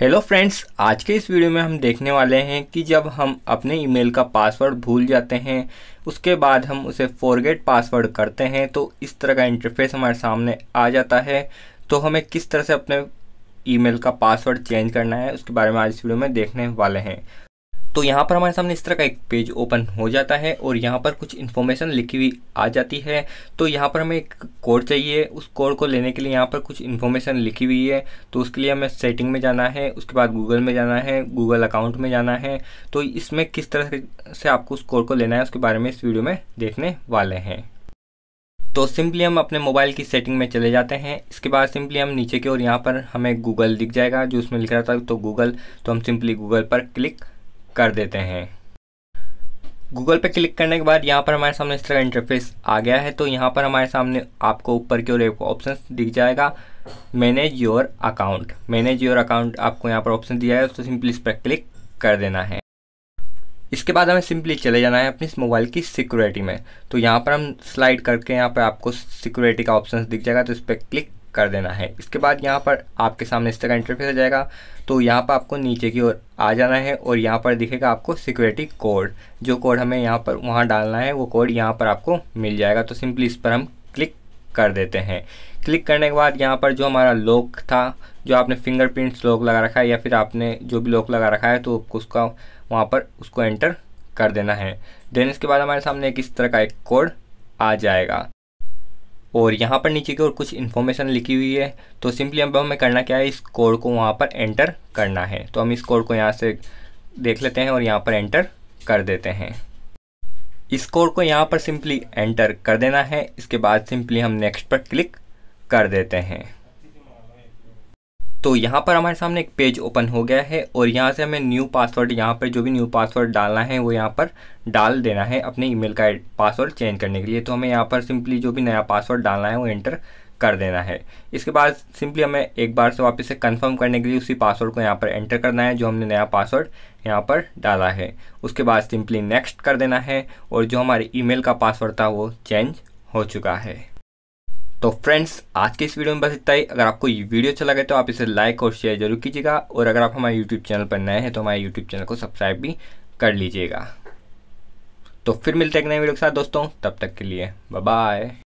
hello friends आज के इस वीडियो में हम देखने वाले हैं कि जब हम अपने ईमेल का पासवर्ड भूल जाते हैं उसके बाद हम उसे फॉरगेट पासवर्ड करते हैं तो इस तरह का इंटरफेस हमारे सामने आ जाता है तो हमें किस तरह से अपने ईमेल का पासवर्ड चेंज करना है उसके बारे में आज इस वीडियो में देखने वाले हैं तो यहाँ पर हमारे सामने इस तरह का एक पेज ओपन हो जाता है और यहाँ पर कुछ इन्फॉर्मेशन लिखी हुई आ जाती है तो यहाँ पर हमें एक कोड चाहिए उस कोड को लेने के लिए यहाँ पर कुछ इन्फॉर्मेशन लिखी हुई है तो उसके लिए हमें सेटिंग में जाना है उसके बाद गूगल में जाना है गूगल अकाउंट में जाना है तो इसमें किस तरह से आपको उस कोड को लेना है उसके बारे में इस वीडियो में देखने वाले हैं तो सिंपली हम अपने मोबाइल की सेटिंग में चले जाते हैं इसके बाद सिंपली हम नीचे की ओर यहाँ पर हमें गूगल दिख जाएगा जो उसमें लिख रहा था तो गूगल तो हम सिंपली गूगल पर क्लिक कर देते हैं गूगल पे क्लिक करने के बाद यहाँ पर हमारे सामने इस तरह इंटरफेस आ गया है तो यहाँ पर हमारे सामने आपको ऊपर की ओर एक ऑप्शन दिख जाएगा manage your account manage your account आपको यहाँ पर ऑप्शन दिया है उसको सिंपली इस पर क्लिक कर देना है इसके बाद हमें सिंपली चले जाना है अपने इस मोबाइल की सिक्योरिटी में तो यहाँ पर हम स्लाइड करके यहाँ पर आपको सिक्योरिटी का ऑप्शन दिख जाएगा तो इस पर क्लिक कर देना है इसके बाद यहाँ पर आपके सामने इस तरह इंटरफेस आ जाएगा तो यहाँ पर आपको नीचे की ओर आ जाना है और यहाँ पर दिखेगा आपको सिक्योरिटी कोड जो कोड हमें यहाँ पर वहाँ डालना है वो कोड यहाँ पर आपको मिल जाएगा तो सिंपली इस पर हम क्लिक कर देते हैं क्लिक करने के बाद यहाँ पर जो हमारा लॉक था जो आपने फिंगरप्रिंट्स लॉक लगा रखा है या फिर आपने जो भी लॉक लगा रखा है तो उसका वहाँ पर उसको एंटर कर देना है देन इसके बाद हमारे सामने एक इस तरह का एक कोड आ जाएगा और यहाँ पर नीचे की ओर कुछ इन्फॉर्मेशन लिखी हुई है तो सिंपली अब हमें करना क्या है इस कोड को वहाँ पर एंटर करना है तो हम इस कोड को यहाँ से देख लेते हैं और यहाँ पर एंटर कर देते हैं इस कोड को यहाँ पर सिंपली एंटर कर देना है इसके बाद सिंपली हम नेक्स्ट पर क्लिक कर देते हैं तो यहाँ पर हमारे सामने एक पेज ओपन हो गया है और यहाँ से हमें न्यू पासवर्ड यहाँ पर जो भी न्यू पासवर्ड डालना है वो यहाँ पर डाल देना है अपने ईमेल का पासवर्ड चेंज करने के लिए तो हमें यहाँ पर सिंपली जो भी नया पासवर्ड डालना है वो एंटर कर देना है इसके बाद सिंपली हमें एक बार से वापस से कंफर्म करने के लिए उसी पासवर्ड को यहाँ पर एंटर करना है जो हमने नया पासवर्ड यहाँ पर डाला है उसके बाद सिंपली नेक्स्ट कर देना है और जो हमारे ईमेल का पासवर्ड था वो चेंज हो चुका है तो फ्रेंड्स आज के इस वीडियो में बस इतना ही अगर आपको ये वीडियो अच्छा लगे तो आप इसे लाइक और शेयर जरूर कीजिएगा और अगर आप हमारे यूट्यूब चैनल पर नए हैं तो हमारे यूट्यूब चैनल को सब्सक्राइब भी कर लीजिएगा तो फिर मिलते हैं एक नए वीडियो के साथ दोस्तों तब तक के लिए बाय